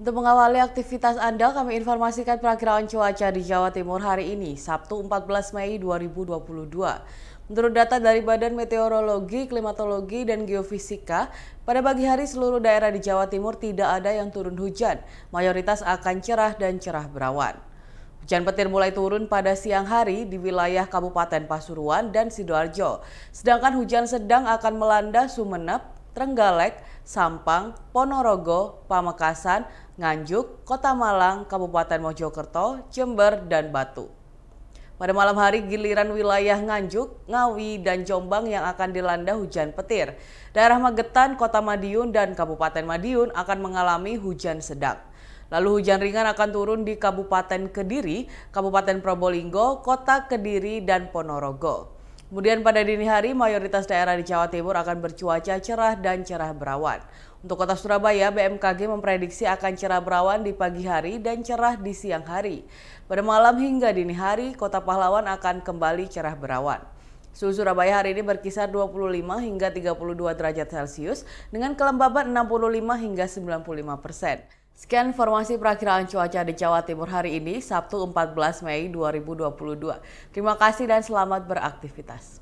Untuk mengawali aktivitas Anda, kami informasikan perakiraan cuaca di Jawa Timur hari ini, Sabtu 14 Mei 2022. Menurut data dari Badan Meteorologi, Klimatologi, dan Geofisika, pada pagi hari seluruh daerah di Jawa Timur tidak ada yang turun hujan. Mayoritas akan cerah dan cerah berawan. Hujan petir mulai turun pada siang hari di wilayah Kabupaten Pasuruan dan Sidoarjo. Sedangkan hujan sedang akan melanda Sumeneb, Trenggalek, Sampang, Ponorogo, Pamekasan, Nganjuk, Kota Malang, Kabupaten Mojokerto, Jember, dan Batu. Pada malam hari giliran wilayah Nganjuk, Ngawi, dan Jombang yang akan dilanda hujan petir. Daerah Magetan, Kota Madiun, dan Kabupaten Madiun akan mengalami hujan sedang. Lalu hujan ringan akan turun di Kabupaten Kediri, Kabupaten Probolinggo, Kota Kediri, dan Ponorogo. Kemudian pada dini hari, mayoritas daerah di Jawa Timur akan bercuaca cerah dan cerah berawan. Untuk kota Surabaya, BMKG memprediksi akan cerah berawan di pagi hari dan cerah di siang hari. Pada malam hingga dini hari, kota Pahlawan akan kembali cerah berawan. Suhu Surabaya hari ini berkisar 25 hingga 32 derajat Celcius dengan kelembaban 65 hingga 95 persen. Sekian informasi perakhiran cuaca di Jawa Timur hari ini, Sabtu 14 Mei 2022. Terima kasih dan selamat beraktivitas.